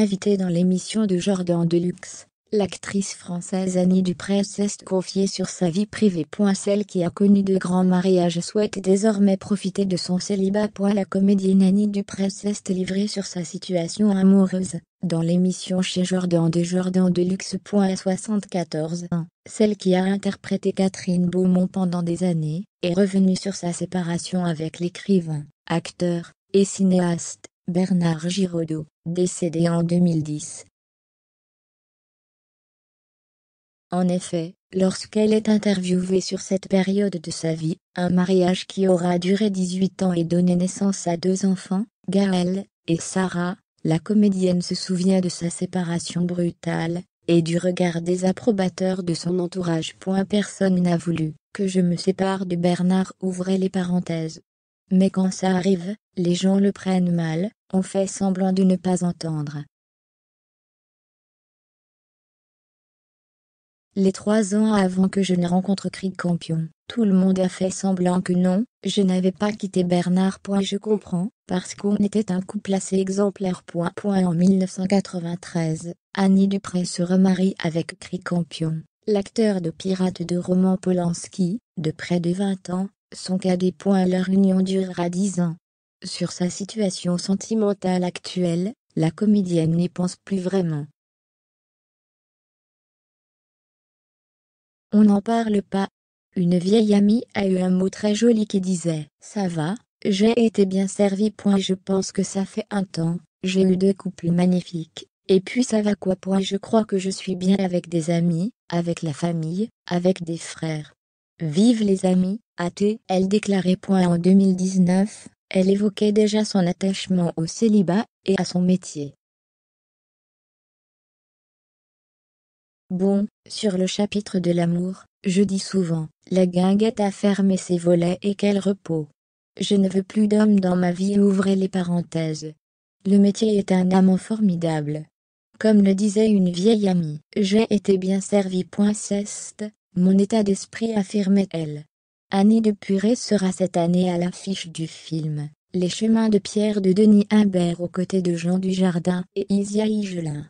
Invitée dans l'émission de Jordan Deluxe, l'actrice française Annie Dupré est confiée sur sa vie privée. Celle qui a connu de grands mariages souhaite désormais profiter de son célibat. La comédienne Annie Dupré est livrée sur sa situation amoureuse, dans l'émission chez Jordan de Jordan Deluxe. 74 Celle qui a interprété Catherine Beaumont pendant des années, est revenue sur sa séparation avec l'écrivain, acteur et cinéaste Bernard Giraudot, décédé en 2010. En effet, lorsqu'elle est interviewée sur cette période de sa vie, un mariage qui aura duré 18 ans et donné naissance à deux enfants, Gaël et Sarah, la comédienne se souvient de sa séparation brutale, et du regard désapprobateur de son entourage. Personne n'a voulu que je me sépare de Bernard ouvrez les parenthèses. Mais quand ça arrive, les gens le prennent mal, on fait semblant de ne pas entendre. Les trois ans avant que je ne rencontre Cricampion, Campion, tout le monde a fait semblant que non, je n'avais pas quitté Bernard. Je comprends, parce qu'on était un couple assez exemplaire. En 1993, Annie Dupré se remarie avec Cri Campion, l'acteur de Pirates de roman Polanski, de près de 20 ans, son cadet. Leur union durera 10 ans. Sur sa situation sentimentale actuelle, la comédienne n'y pense plus vraiment. On n'en parle pas. Une vieille amie a eu un mot très joli qui disait « Ça va, j'ai été bien servi. Je pense que ça fait un temps, j'ai eu deux couples magnifiques. Et puis ça va quoi Point. Je crois que je suis bien avec des amis, avec la famille, avec des frères. Vive les amis, a elle déclarait Point. En 2019, elle évoquait déjà son attachement au célibat et à son métier. Bon, sur le chapitre de l'amour, je dis souvent, la guinguette a fermé ses volets et quel repos. Je ne veux plus d'homme dans ma vie, ouvrez les parenthèses. Le métier est un amant formidable. Comme le disait une vieille amie, j'ai été bien servie. Ceste, mon état d'esprit affirmait elle. Année de purée sera cette année à l'affiche du film Les chemins de pierre de Denis Imbert aux côtés de Jean Dujardin et Isia Higelin.